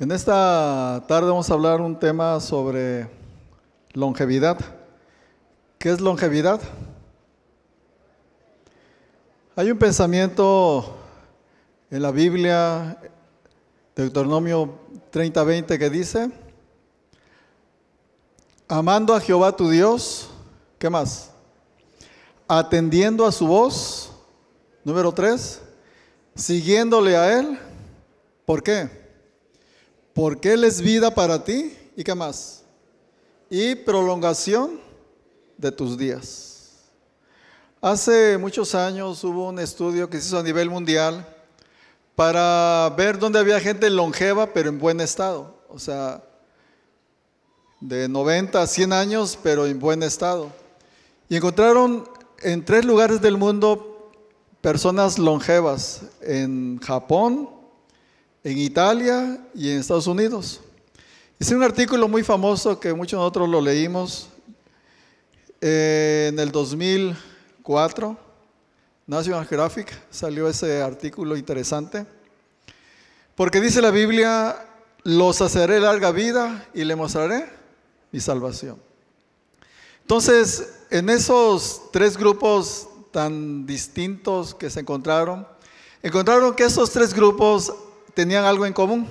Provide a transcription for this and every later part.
En esta tarde vamos a hablar un tema sobre longevidad. ¿Qué es longevidad? Hay un pensamiento en la Biblia, Deuteronomio 20 que dice, amando a Jehová tu Dios, ¿qué más? Atendiendo a su voz, número 3, siguiéndole a Él, ¿por qué? Porque Él es vida para ti. ¿Y qué más? Y prolongación de tus días. Hace muchos años hubo un estudio que se hizo a nivel mundial para ver dónde había gente longeva pero en buen estado. O sea, de 90 a 100 años pero en buen estado. Y encontraron en tres lugares del mundo personas longevas. En Japón, en Italia y en Estados Unidos. Hice un artículo muy famoso que muchos de nosotros lo leímos eh, en el 2004. National Geographic salió ese artículo interesante. Porque dice la Biblia, los haceré larga vida y le mostraré mi salvación. Entonces, en esos tres grupos tan distintos que se encontraron, encontraron que esos tres grupos tenían algo en común.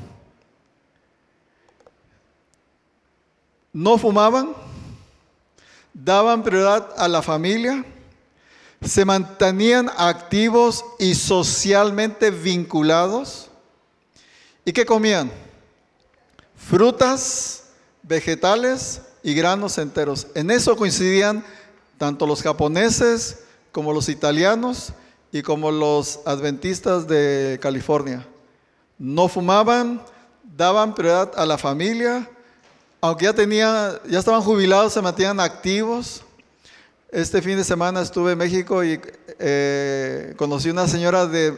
No fumaban, daban prioridad a la familia, se mantenían activos y socialmente vinculados. ¿Y qué comían? Frutas, vegetales y granos enteros. En eso coincidían tanto los japoneses como los italianos y como los adventistas de California no fumaban, daban prioridad a la familia, aunque ya ya estaban jubilados, se mantenían activos. Este fin de semana estuve en México y eh, conocí una señora de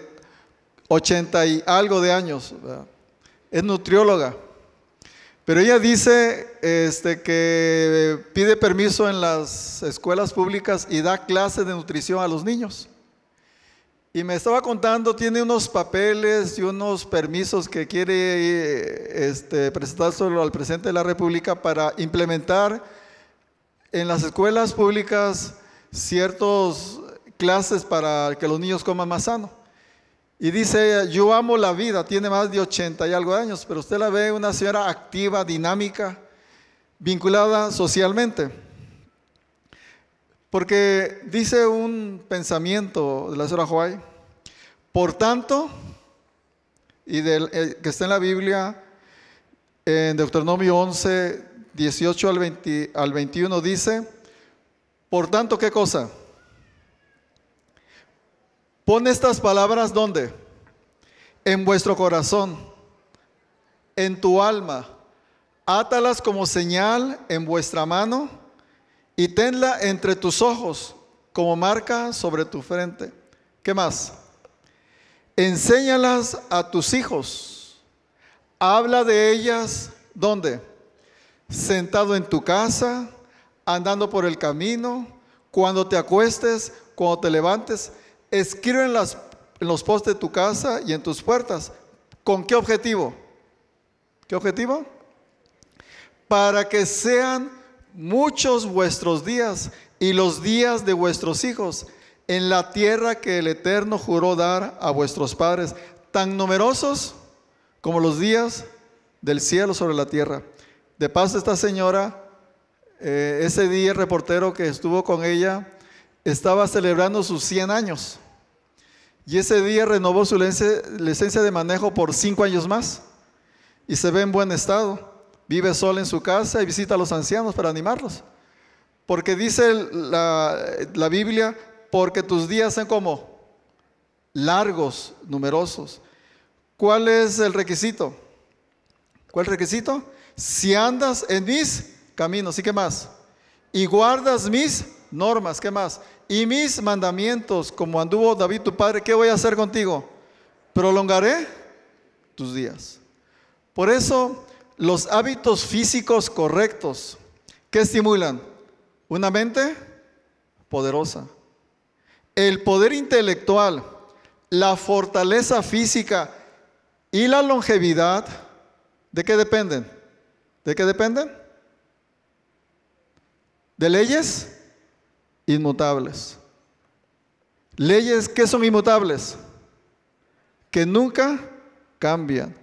80 y algo de años, es nutrióloga, pero ella dice este, que pide permiso en las escuelas públicas y da clases de nutrición a los niños. Y me estaba contando, tiene unos papeles y unos permisos que quiere este, presentar solo al presidente de la República para implementar en las escuelas públicas ciertos clases para que los niños coman más sano. Y dice, yo amo la vida, tiene más de 80 y algo de años, pero usted la ve una señora activa, dinámica, vinculada socialmente. Porque dice un pensamiento de la señora Hawaii por tanto, y del, eh, que está en la Biblia, en Deuteronomio 11, 18 al, 21 dice, por tanto, ¿qué cosa? Pon estas palabras donde? En vuestro corazón, en tu alma, átalas como señal en vuestra mano y tenla entre tus ojos como marca sobre tu frente. ¿Qué más? Enséñalas a tus hijos. Habla de ellas, ¿dónde? Sentado en tu casa, andando por el camino, cuando te acuestes, cuando te levantes. Escribe en, en los postes de tu casa y en tus puertas. ¿Con qué objetivo? ¿Qué objetivo? Para que sean muchos vuestros días y los días de vuestros hijos en la tierra que el Eterno juró dar a vuestros padres, tan numerosos como los días del cielo sobre la tierra. De paso, esta señora, eh, ese día el reportero que estuvo con ella, estaba celebrando sus 100 años. Y ese día renovó su licencia de manejo por 5 años más. Y se ve en buen estado. Vive sola en su casa y visita a los ancianos para animarlos. Porque dice la, la Biblia porque tus días son como largos, numerosos. ¿Cuál es el requisito? ¿Cuál requisito? Si andas en mis caminos, ¿y qué más? Y guardas mis normas, ¿qué más? Y mis mandamientos, como anduvo David tu padre, ¿qué voy a hacer contigo? Prolongaré tus días. Por eso, los hábitos físicos correctos, ¿qué estimulan? Una mente poderosa el poder intelectual, la fortaleza física y la longevidad, ¿de qué dependen? ¿De qué dependen? De leyes inmutables. Leyes que son inmutables, que nunca cambian.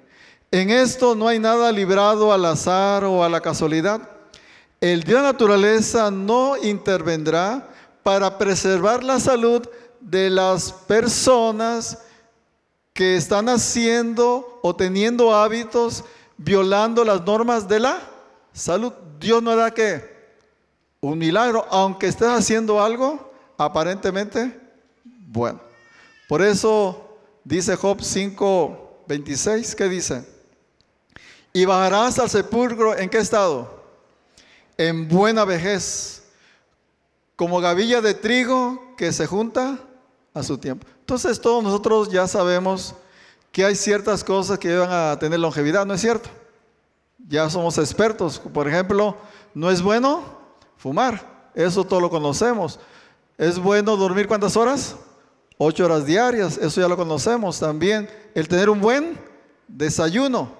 En esto no hay nada librado al azar o a la casualidad. El Dios de la naturaleza no intervendrá para preservar la salud de las personas que están haciendo o teniendo hábitos violando las normas de la salud. Dios no hará que un milagro, aunque estés haciendo algo aparentemente bueno. Por eso dice Job 5, 26, ¿qué dice? Y bajarás al sepulcro en qué estado? En buena vejez como gavilla de trigo que se junta a su tiempo. Entonces todos nosotros ya sabemos que hay ciertas cosas que van a tener longevidad, ¿no es cierto? Ya somos expertos. Por ejemplo, no es bueno fumar, eso todo lo conocemos. Es bueno dormir cuántas horas? Ocho horas diarias, eso ya lo conocemos. También el tener un buen desayuno.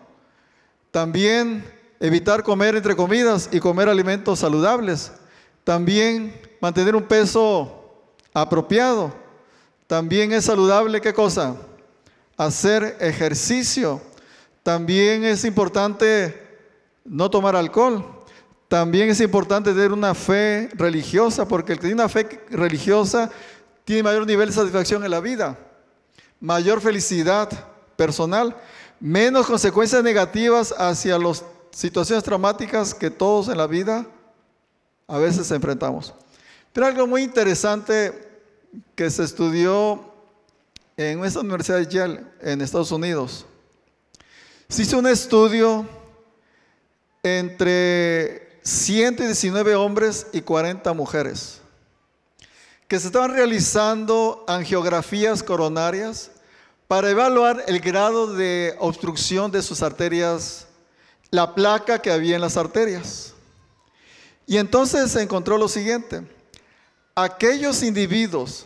También evitar comer entre comidas y comer alimentos saludables. También mantener un peso apropiado. También es saludable, ¿qué cosa? Hacer ejercicio. También es importante no tomar alcohol. También es importante tener una fe religiosa, porque el que tiene una fe religiosa tiene mayor nivel de satisfacción en la vida, mayor felicidad personal, menos consecuencias negativas hacia las situaciones traumáticas que todos en la vida a veces enfrentamos. Pero algo muy interesante que se estudió en esta universidad de Yale, en Estados Unidos. Se hizo un estudio entre 119 hombres y 40 mujeres que se estaban realizando angiografías coronarias para evaluar el grado de obstrucción de sus arterias, la placa que había en las arterias. Y entonces se encontró lo siguiente, aquellos individuos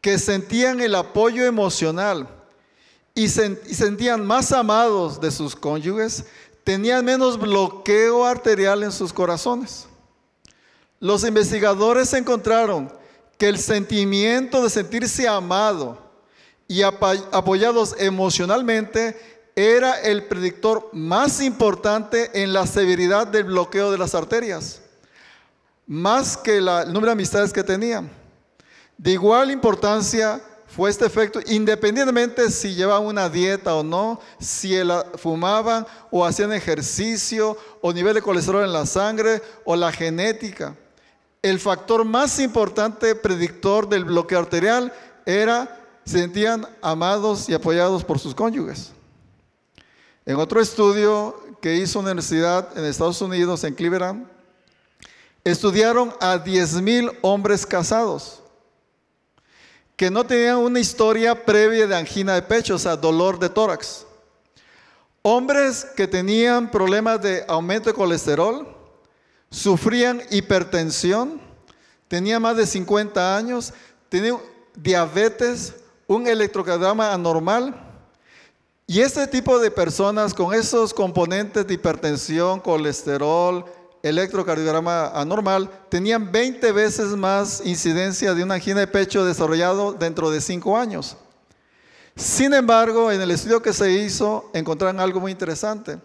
que sentían el apoyo emocional y, sentían más amados de sus cónyuges, tenían menos bloqueo arterial en sus corazones. Los investigadores encontraron que el sentimiento de sentirse amado y apoyados emocionalmente era el predictor más importante en la severidad del bloqueo de las arterias más que la, el número de amistades que tenían. De igual importancia fue este efecto, independientemente si llevaban una dieta o no, si fumaban o hacían ejercicio o nivel de colesterol en la sangre o la genética. El factor más importante predictor del bloqueo arterial era se sentían amados y apoyados por sus cónyuges. En otro estudio que hizo una universidad en Estados Unidos, en Cleveland, estudiaron a 10.000 hombres casados que no tenían una historia previa de angina de pecho, o sea, dolor de tórax. Hombres que tenían problemas de aumento de colesterol, sufrían hipertensión, tenían más de 50 años, tenían diabetes, un electrocardiograma anormal. Y este tipo de personas con esos componentes de hipertensión, colesterol, electrocardiograma anormal, tenían 20 veces más incidencia de una angina de pecho desarrollado dentro de 5 años. Sin embargo, en el estudio que se hizo encontraron algo muy interesante.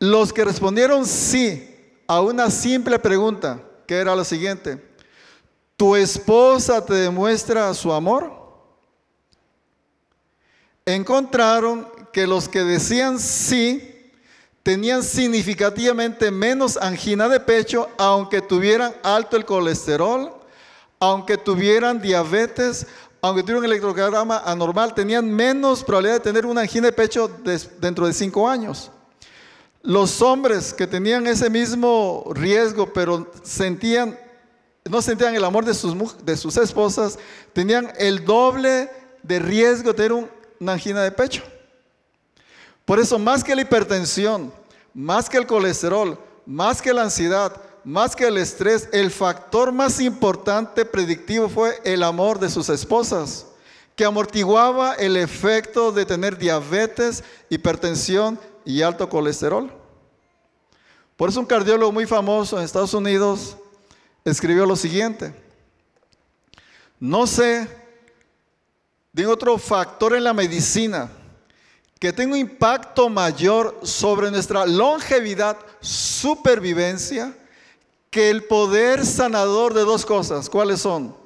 Los que respondieron sí a una simple pregunta, que era la siguiente, ¿tu esposa te demuestra su amor? Encontraron que los que decían sí, tenían significativamente menos angina de pecho, aunque tuvieran alto el colesterol, aunque tuvieran diabetes, aunque tuvieran un electrocardiograma anormal, tenían menos probabilidad de tener una angina de pecho dentro de cinco años. Los hombres que tenían ese mismo riesgo, pero sentían, no sentían el amor de sus, de sus esposas, tenían el doble de riesgo de tener una angina de pecho. Por eso, más que la hipertensión, más que el colesterol, más que la ansiedad, más que el estrés, el factor más importante predictivo fue el amor de sus esposas, que amortiguaba el efecto de tener diabetes, hipertensión y alto colesterol. Por eso un cardiólogo muy famoso en Estados Unidos escribió lo siguiente. No sé de otro factor en la medicina que tenga un impacto mayor sobre nuestra longevidad, supervivencia, que el poder sanador de dos cosas. ¿Cuáles son?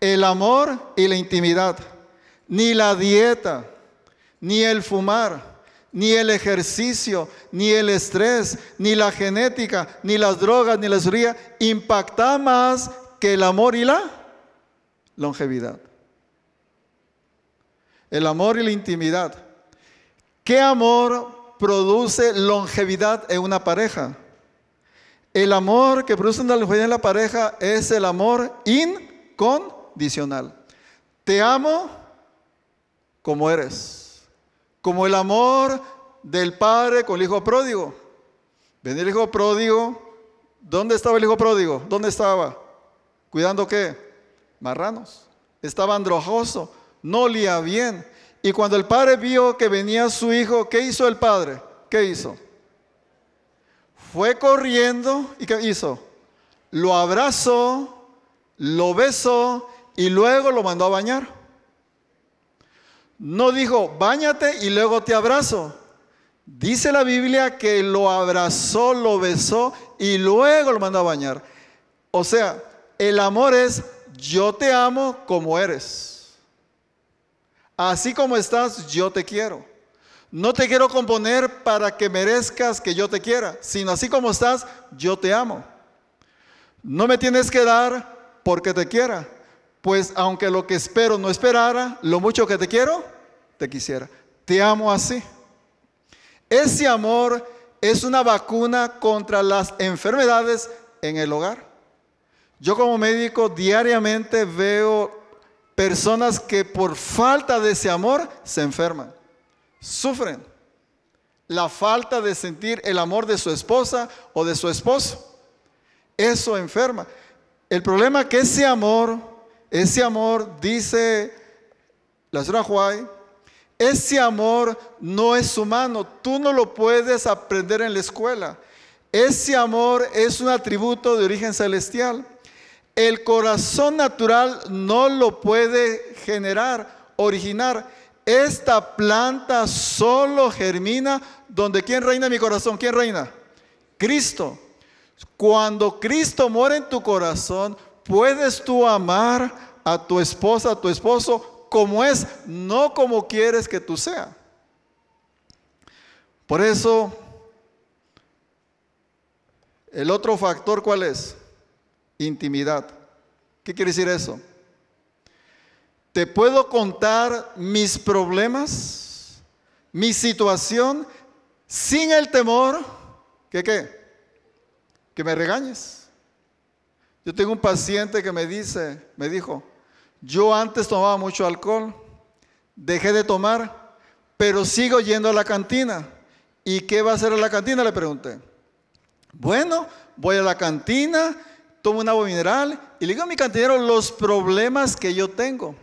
El amor y la intimidad. Ni la dieta, ni el fumar, ni el ejercicio, ni el estrés, ni la genética, ni las drogas, ni la suría, impacta más que el amor y la longevidad. El amor y la intimidad. ¿Qué amor produce longevidad en una pareja? El amor que produce una longevidad en la pareja es el amor incondicional. Te amo como eres. Como el amor del padre con el hijo pródigo. Venía el hijo pródigo. ¿Dónde estaba el hijo pródigo? ¿Dónde estaba? ¿Cuidando qué? Marranos. Estaba androjoso. No olía bien y cuando el padre vio que venía su hijo, ¿qué hizo el padre? ¿Qué hizo? Fue corriendo y ¿qué hizo? Lo abrazó, lo besó y luego lo mandó a bañar. No dijo, bañate y luego te abrazo. Dice la Biblia que lo abrazó, lo besó y luego lo mandó a bañar. O sea, el amor es yo te amo como eres así como estás, yo te quiero. No te quiero componer para que merezcas que yo te quiera, sino así como estás, yo te amo. No me tienes que dar porque te quiera, pues aunque lo que espero no esperara, lo mucho que te quiero, te quisiera. Te amo así. Ese amor es una vacuna contra las enfermedades en el hogar. Yo como médico diariamente veo personas que por falta de ese amor se enferman, sufren la falta de sentir el amor de su esposa o de su esposo. Eso enferma. El problema es que ese amor, ese amor, dice la señora Huay, ese amor no es humano, tú no lo puedes aprender en la escuela. Ese amor es un atributo de origen celestial. El corazón natural no lo puede generar, originar. Esta planta solo germina donde quién reina mi corazón, quién reina. Cristo. Cuando Cristo muere en tu corazón, puedes tú amar a tu esposa, a tu esposo, como es, no como quieres que tú sea. Por eso, el otro factor, ¿cuál es? Intimidad. ¿Qué quiere decir eso? Te puedo contar mis problemas, mi situación, sin el temor que qué? Que me regañes. Yo tengo un paciente que me dice, me dijo, yo antes tomaba mucho alcohol, dejé de tomar, pero sigo yendo a la cantina. ¿Y qué va a hacer a la cantina? Le pregunté. Bueno, voy a la cantina tomo un agua mineral y le digo a mi cantinero los problemas que yo tengo.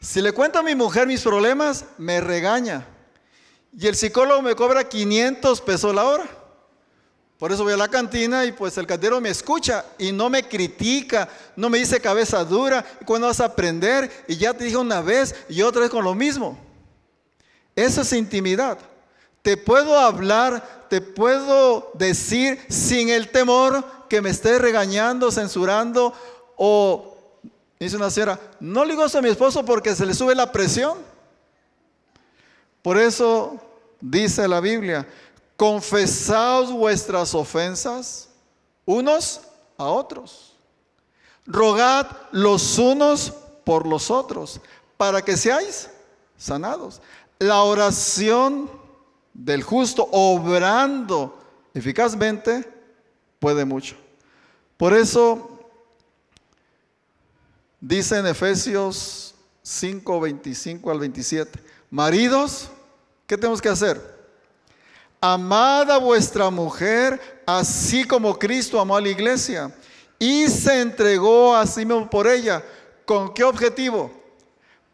Si le cuento a mi mujer mis problemas, me regaña. Y el psicólogo me cobra 500 pesos la hora. Por eso voy a la cantina y pues el cantinero me escucha y no me critica, no me dice cabeza dura, cuando vas a aprender? Y ya te dije una vez y otra vez con lo mismo. Eso es intimidad. Te puedo hablar, te puedo decir sin el temor que me esté regañando, censurando o, dice una señora, no le gozo a mi esposo porque se le sube la presión. Por eso dice la Biblia, confesaos vuestras ofensas unos a otros. Rogad los unos por los otros para que seáis sanados. La oración del justo obrando eficazmente puede mucho. Por eso dice en Efesios 5, 25 al 27, maridos, ¿qué tenemos que hacer? Amad a vuestra mujer, así como Cristo amó a la iglesia y se entregó a sí mismo por ella. ¿Con qué objetivo?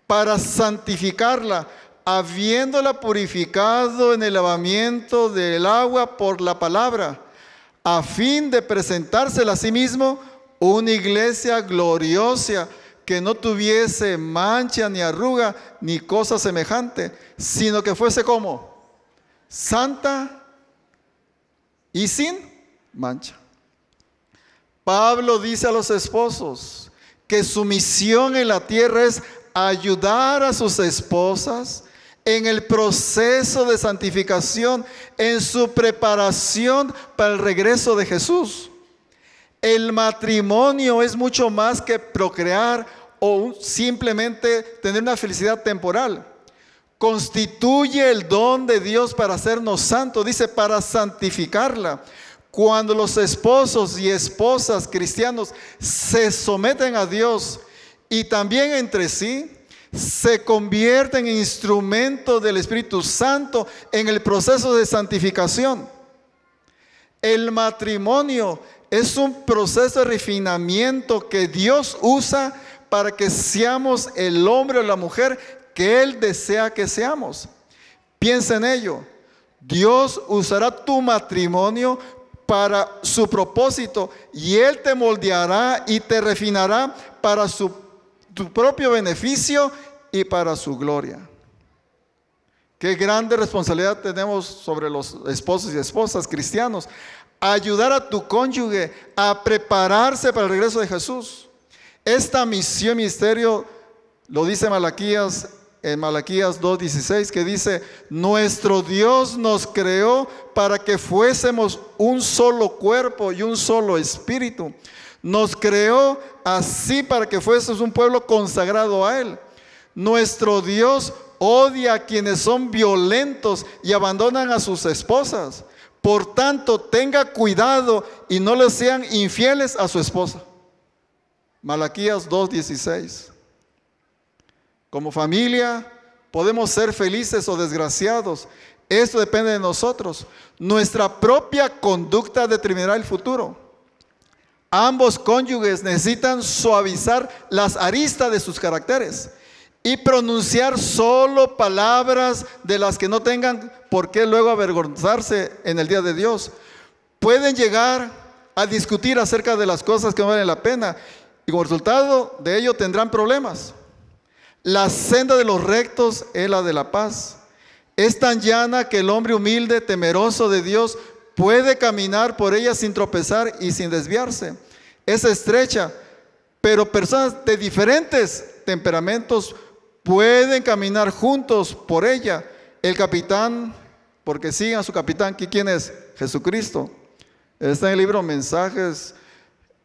Para santificarla, habiéndola purificado en el lavamiento del agua por la palabra a fin de presentársela a sí mismo una iglesia gloriosa que no tuviese mancha ni arruga ni cosa semejante, sino que fuese como santa y sin mancha. Pablo dice a los esposos que su misión en la tierra es ayudar a sus esposas en el proceso de santificación, en su preparación para el regreso de Jesús. El matrimonio es mucho más que procrear o simplemente tener una felicidad temporal. Constituye el don de Dios para hacernos santos, dice, para santificarla. Cuando los esposos y esposas cristianos se someten a Dios y también entre sí, se convierte en instrumento del Espíritu Santo en el proceso de santificación. El matrimonio es un proceso de refinamiento que Dios usa para que seamos el hombre o la mujer que Él desea que seamos. Piensa en ello. Dios usará tu matrimonio para su propósito y Él te moldeará y te refinará para su tu propio beneficio para su gloria. Qué grande responsabilidad tenemos sobre los esposos y esposas cristianos. Ayudar a tu cónyuge a prepararse para el regreso de Jesús. Esta misión misterio lo dice Malaquías en Malaquías 2:16 que dice, "Nuestro Dios nos creó para que fuésemos un solo cuerpo y un solo espíritu. Nos creó así para que fuésemos un pueblo consagrado a él." Nuestro Dios odia a quienes son violentos y abandonan a sus esposas. Por tanto, tenga cuidado y no le sean infieles a su esposa. Malaquías 2:16. Como familia, podemos ser felices o desgraciados. Esto depende de nosotros. Nuestra propia conducta determinará el futuro. Ambos cónyuges necesitan suavizar las aristas de sus caracteres y pronunciar solo palabras de las que no tengan por qué luego avergonzarse en el día de Dios. Pueden llegar a discutir acerca de las cosas que no valen la pena y como resultado de ello tendrán problemas. La senda de los rectos es la de la paz. Es tan llana que el hombre humilde, temeroso de Dios, puede caminar por ella sin tropezar y sin desviarse. Es estrecha, pero personas de diferentes temperamentos pueden caminar juntos por ella. El capitán, porque sigan a su capitán, ¿quién es? Jesucristo. Está en el libro Mensajes,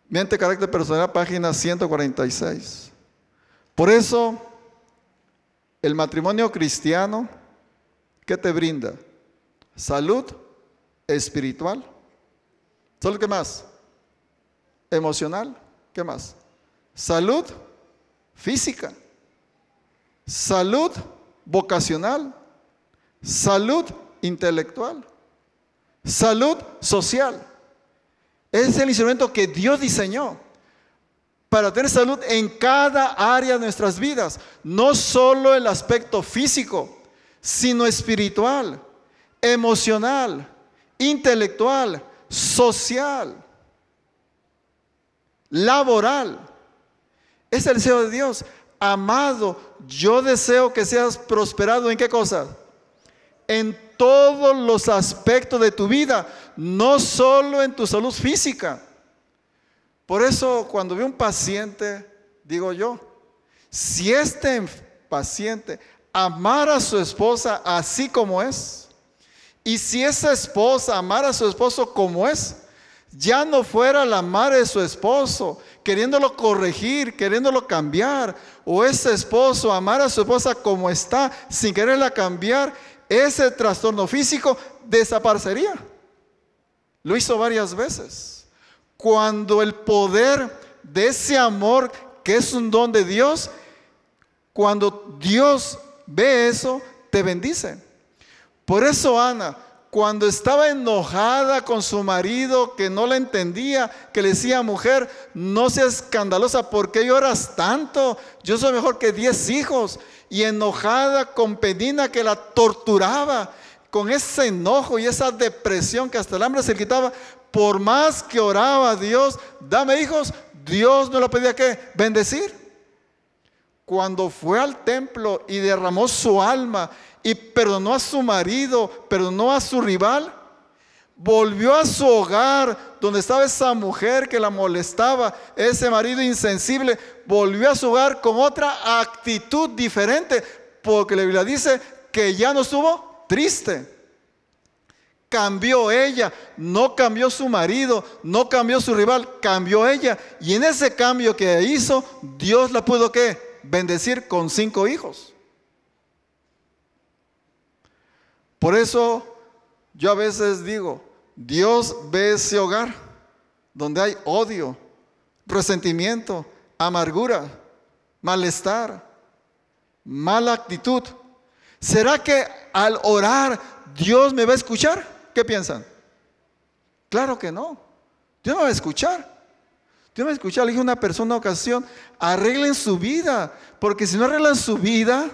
Mente, Carácter Personal, página 146. Por eso, el matrimonio cristiano, ¿qué te brinda? Salud espiritual. ¿Solo qué más? Emocional. ¿Qué más? Salud física salud vocacional, salud intelectual, salud social. Es el instrumento que Dios diseñó para tener salud en cada área de nuestras vidas, no solo el aspecto físico, sino espiritual, emocional, intelectual, social, laboral. Es el deseo de Dios amado, yo deseo que seas prosperado en qué cosa? En todos los aspectos de tu vida, no solo en tu salud física. Por eso cuando veo un paciente, digo yo, si este paciente amara a su esposa así como es, y si esa esposa amara a su esposo como es, ya no fuera la madre de su esposo, queriéndolo corregir, queriéndolo cambiar, o ese esposo amar a su esposa como está, sin quererla cambiar, ese trastorno físico desaparecería. Lo hizo varias veces. Cuando el poder de ese amor, que es un don de Dios, cuando Dios ve eso, te bendice. Por eso, Ana, cuando estaba enojada con su marido que no la entendía, que le decía, mujer, no seas escandalosa, ¿por qué lloras tanto? Yo soy mejor que diez hijos. Y enojada con pedina que la torturaba, con ese enojo y esa depresión que hasta el hambre se quitaba, por más que oraba a Dios, dame hijos, Dios no lo pedía que bendecir. Cuando fue al templo y derramó su alma y perdonó a su marido, perdonó a su rival, volvió a su hogar donde estaba esa mujer que la molestaba, ese marido insensible, volvió a su hogar con otra actitud diferente, porque la Biblia dice que ya no estuvo triste. Cambió ella, no cambió su marido, no cambió su rival, cambió ella. Y en ese cambio que hizo, Dios la pudo que bendecir con cinco hijos. Por eso yo a veces digo, Dios ve ese hogar donde hay odio, resentimiento, amargura, malestar, mala actitud. ¿Será que al orar Dios me va a escuchar? ¿Qué piensan? Claro que no. Dios me va a escuchar. Dios me va a escuchar. Le dije a una persona una ocasión, arreglen su vida, porque si no arreglan su vida,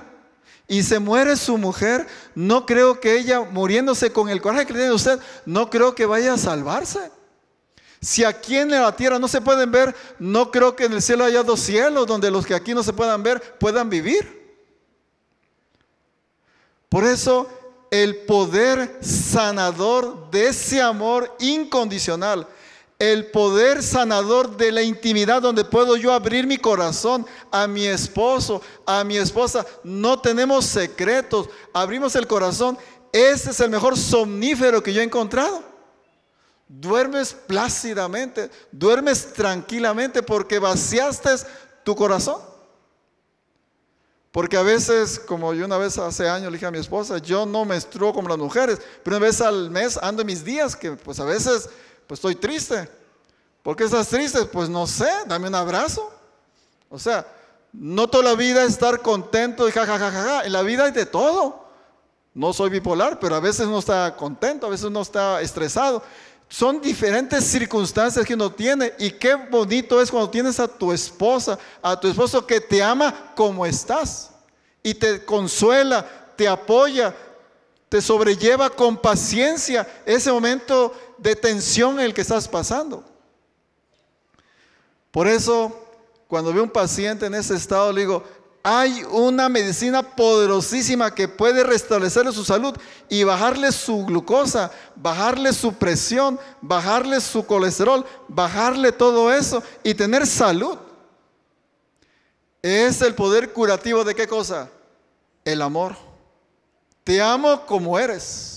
y se muere su mujer, no creo que ella, muriéndose con el coraje que tiene usted, no creo que vaya a salvarse. Si aquí en la tierra no se pueden ver, no creo que en el cielo haya dos cielos donde los que aquí no se puedan ver puedan vivir. Por eso el poder sanador de ese amor incondicional el poder sanador de la intimidad donde puedo yo abrir mi corazón a mi esposo, a mi esposa. No tenemos secretos, abrimos el corazón. Ese es el mejor somnífero que yo he encontrado. Duermes plácidamente, duermes tranquilamente porque vaciaste tu corazón. Porque a veces, como yo una vez hace años le dije a mi esposa, yo no menstruo como las mujeres, pero una vez al mes ando en mis días, que pues a veces pues estoy triste. ¿Por qué estás triste? Pues no sé, dame un abrazo. O sea, no toda la vida estar contento y jajajaja. En la vida hay de todo. No soy bipolar, pero a veces no está contento, a veces no está estresado. Son diferentes circunstancias que uno tiene. Y qué bonito es cuando tienes a tu esposa, a tu esposo que te ama como estás. Y te consuela, te apoya, te sobrelleva con paciencia ese momento de tensión en el que estás pasando. Por eso, cuando veo un paciente en ese estado, le digo, hay una medicina poderosísima que puede restablecerle su salud y bajarle su glucosa, bajarle su presión, bajarle su colesterol, bajarle todo eso y tener salud. Es el poder curativo de qué cosa? El amor. Te amo como eres.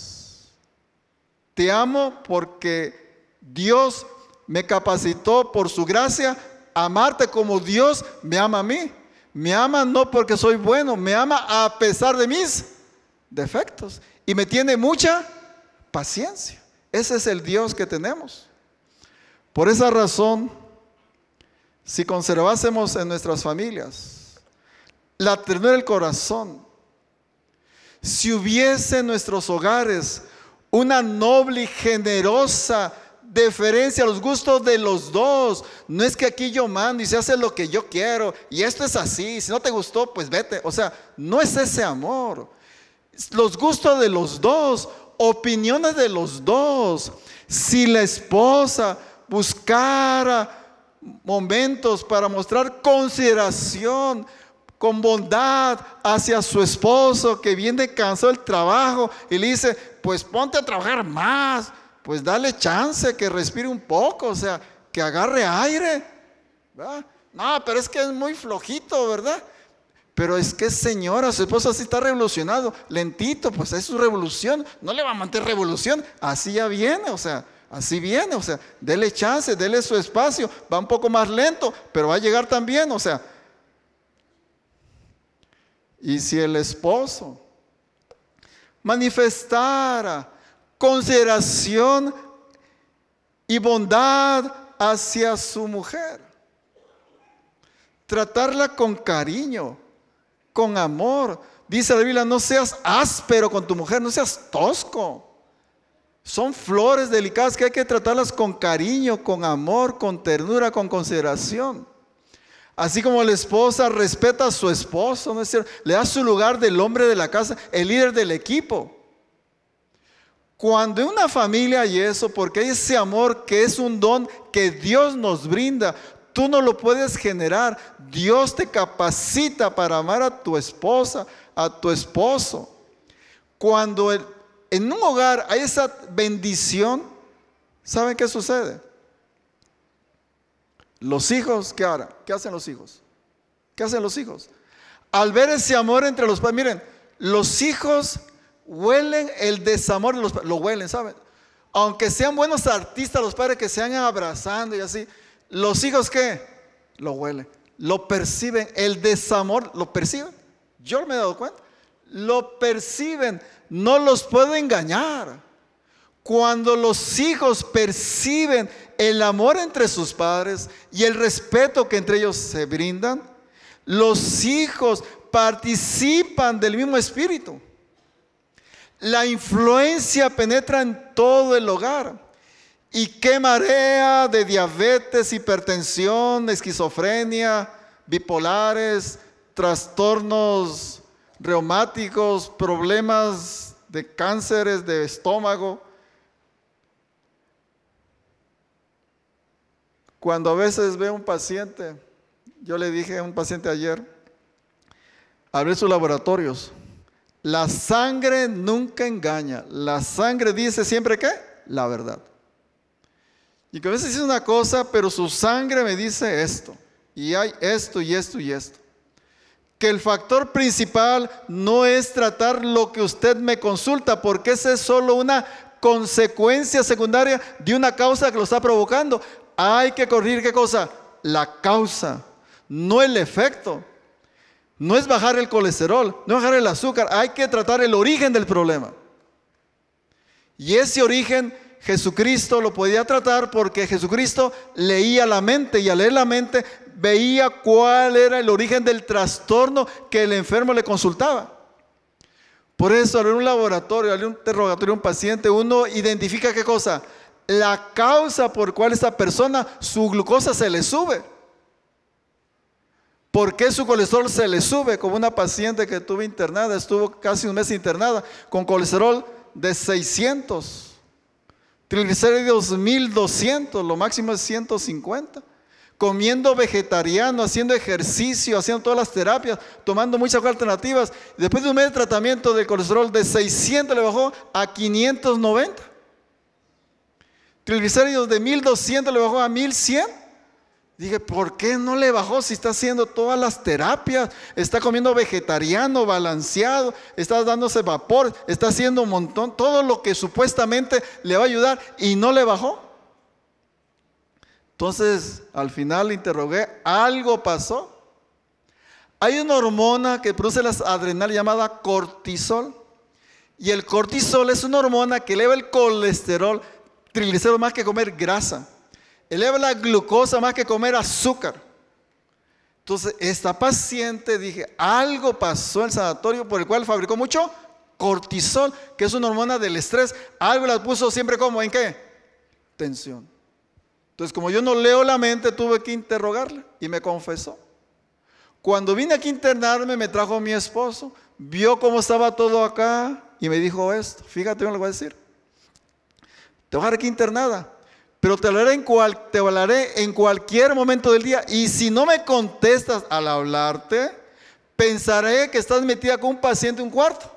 Te amo porque Dios me capacitó por su gracia a amarte como Dios me ama a mí. Me ama no porque soy bueno, me ama a pesar de mis defectos. Y me tiene mucha paciencia. Ese es el Dios que tenemos. Por esa razón, si conservásemos en nuestras familias la ternura del corazón, si hubiese en nuestros hogares una noble y generosa deferencia a los gustos de los dos. No es que aquí yo mando y se hace lo que yo quiero y esto es así. Si no te gustó, pues vete. O sea, no es ese amor. Los gustos de los dos, opiniones de los dos. Si la esposa buscara momentos para mostrar consideración, con bondad hacia su esposo que viene cansado del trabajo y le dice, pues ponte a trabajar más, pues dale chance que respire un poco, o sea, que agarre aire. No, pero es que es muy flojito, ¿verdad? Pero es que señora, su esposo así está revolucionado, lentito, pues es su revolución, no le va a mantener revolución, así ya viene, o sea, así viene, o sea, dele chance, dele su espacio, va un poco más lento, pero va a llegar también, o sea, y si el esposo manifestara consideración y bondad hacia su mujer, tratarla con cariño, con amor. Dice la Biblia, no seas áspero con tu mujer, no seas tosco. Son flores delicadas que hay que tratarlas con cariño, con amor, con ternura, con consideración. Así como la esposa respeta a su esposo, ¿no es cierto? Le da su lugar del hombre de la casa, el líder del equipo. Cuando en una familia hay eso, porque hay ese amor que es un don que Dios nos brinda, tú no lo puedes generar. Dios te capacita para amar a tu esposa, a tu esposo. Cuando en un hogar hay esa bendición, ¿saben qué sucede? Los hijos, ¿qué ahora? ¿Qué hacen los hijos? ¿Qué hacen los hijos? Al ver ese amor entre los padres, miren, los hijos huelen el desamor de los lo huelen, ¿saben? Aunque sean buenos artistas los padres que se han abrazando y así, los hijos ¿qué? Lo huelen, lo perciben, el desamor lo perciben. Yo me he dado cuenta, lo perciben, no los puedo engañar. Cuando los hijos perciben el amor entre sus padres y el respeto que entre ellos se brindan, los hijos participan del mismo espíritu. La influencia penetra en todo el hogar. ¿Y qué marea de diabetes, hipertensión, esquizofrenia, bipolares, trastornos reumáticos, problemas de cánceres de estómago, Cuando a veces veo un paciente, yo le dije a un paciente ayer, abre sus laboratorios. La sangre nunca engaña. La sangre dice siempre qué? la verdad. Y que a veces es una cosa, pero su sangre me dice esto. Y hay esto y esto y esto. Que el factor principal no es tratar lo que usted me consulta, porque esa es solo una consecuencia secundaria de una causa que lo está provocando. Hay que corregir qué cosa? La causa, no el efecto. No es bajar el colesterol, no es bajar el azúcar, hay que tratar el origen del problema. Y ese origen Jesucristo lo podía tratar porque Jesucristo leía la mente y al leer la mente veía cuál era el origen del trastorno que el enfermo le consultaba. Por eso, al un laboratorio, al un interrogatorio a un paciente, uno identifica qué cosa? la causa por cual esa persona su glucosa se le sube. ¿Por qué su colesterol se le sube? Como una paciente que estuvo internada, estuvo casi un mes internada con colesterol de 600, triglicéridos 1200, lo máximo es 150 comiendo vegetariano, haciendo ejercicio, haciendo todas las terapias, tomando muchas alternativas. Después de un mes de tratamiento de colesterol de 600 le bajó a 590. Triglicéridos de 1200 le bajó a 1100. Dije, ¿por qué no le bajó si está haciendo todas las terapias? Está comiendo vegetariano, balanceado, está dándose vapor, está haciendo un montón, todo lo que supuestamente le va a ayudar y no le bajó. Entonces, al final le interrogué, algo pasó. Hay una hormona que produce las adrenal llamada cortisol. Y el cortisol es una hormona que eleva el colesterol triglicéridos más que comer grasa, eleva la glucosa más que comer azúcar. Entonces, esta paciente, dije, algo pasó en el sanatorio por el cual fabricó mucho cortisol, que es una hormona del estrés. Algo la puso siempre como en qué? Tensión. Entonces, como yo no leo la mente, tuve que interrogarla y me confesó. Cuando vine aquí a internarme, me trajo mi esposo, vio cómo estaba todo acá y me dijo esto. Fíjate lo que voy a decir. Te voy a dejar aquí internada, pero te hablaré, en cual, te hablaré en cualquier momento del día. Y si no me contestas al hablarte, pensaré que estás metida con un paciente en un cuarto.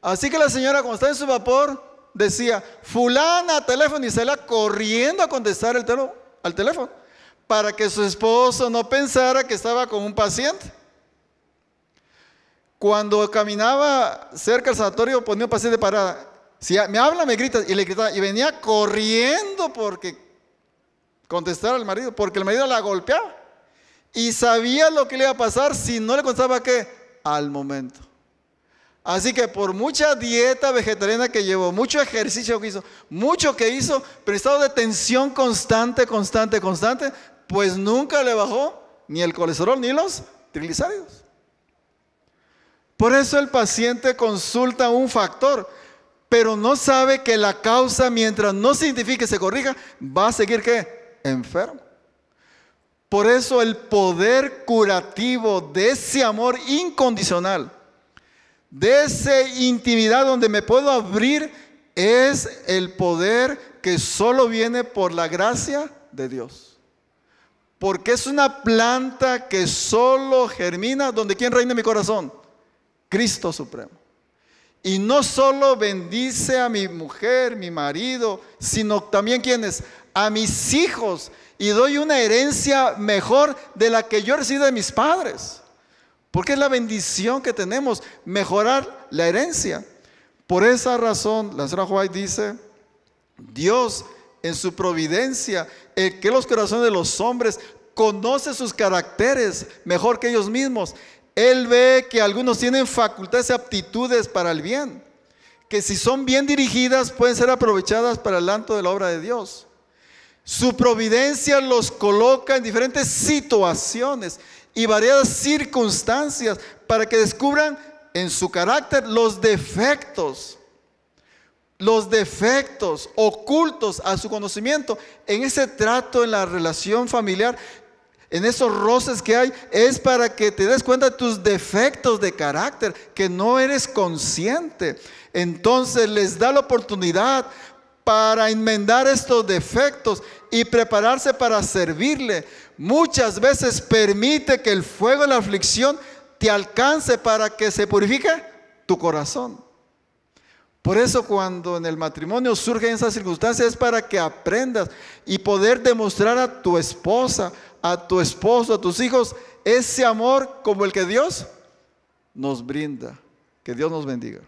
Así que la señora, cuando estaba en su vapor, decía, fulana, teléfono, y salía corriendo a contestar el teléfono, al teléfono, para que su esposo no pensara que estaba con un paciente. Cuando caminaba cerca del sanatorio ponía un pase de parada. Si me habla, me grita y le gritaba. Y venía corriendo porque contestar al marido, porque el marido la golpeaba. Y sabía lo que le iba a pasar si no le contaba que al momento. Así que por mucha dieta vegetariana que llevó, mucho ejercicio que hizo, mucho que hizo, pero de tensión constante, constante, constante, pues nunca le bajó ni el colesterol ni los triglicéridos. Por eso el paciente consulta un factor, pero no sabe que la causa, mientras no se identifique se corrija, va a seguir que enfermo. Por eso el poder curativo de ese amor incondicional, de esa intimidad donde me puedo abrir, es el poder que solo viene por la gracia de Dios. Porque es una planta que solo germina donde quien reina mi corazón. Cristo Supremo. Y no solo bendice a mi mujer, mi marido, sino también quienes, a mis hijos. Y doy una herencia mejor de la que yo recibí de mis padres. Porque es la bendición que tenemos, mejorar la herencia. Por esa razón, la señora White dice, Dios en su providencia, el que los corazones de los hombres conoce sus caracteres mejor que ellos mismos él ve que algunos tienen facultades y aptitudes para el bien, que si son bien dirigidas pueden ser aprovechadas para el lanto de la obra de Dios. Su providencia los coloca en diferentes situaciones y variadas circunstancias para que descubran en su carácter los defectos, los defectos ocultos a su conocimiento en ese trato, en la relación familiar en esos roces que hay, es para que te des cuenta de tus defectos de carácter, que no eres consciente. Entonces les da la oportunidad para enmendar estos defectos y prepararse para servirle. Muchas veces permite que el fuego de la aflicción te alcance para que se purifique tu corazón. Por eso cuando en el matrimonio surgen esas circunstancias es para que aprendas y poder demostrar a tu esposa a tu esposo, a tus hijos, ese amor como el que Dios nos brinda. Que Dios nos bendiga.